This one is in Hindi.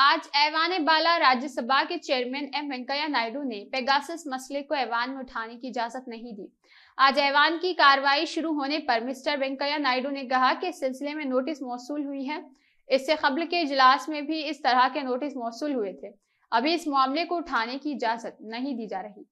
आज ऐवान बाला राज्यसभा के चेयरमैन एम वेंकैया नायडू ने पेगासस मसले को ऐवान में उठाने की इजाजत नहीं दी आज ऐवान की कार्रवाई शुरू होने पर मिस्टर वेंकैया नायडू ने कहा कि इस सिलसिले में नोटिस मौसू हुई है इससे कबल के इजलास में भी इस तरह के नोटिस मौसू हुए थे अभी इस मामले को उठाने की इजाजत नहीं दी जा रही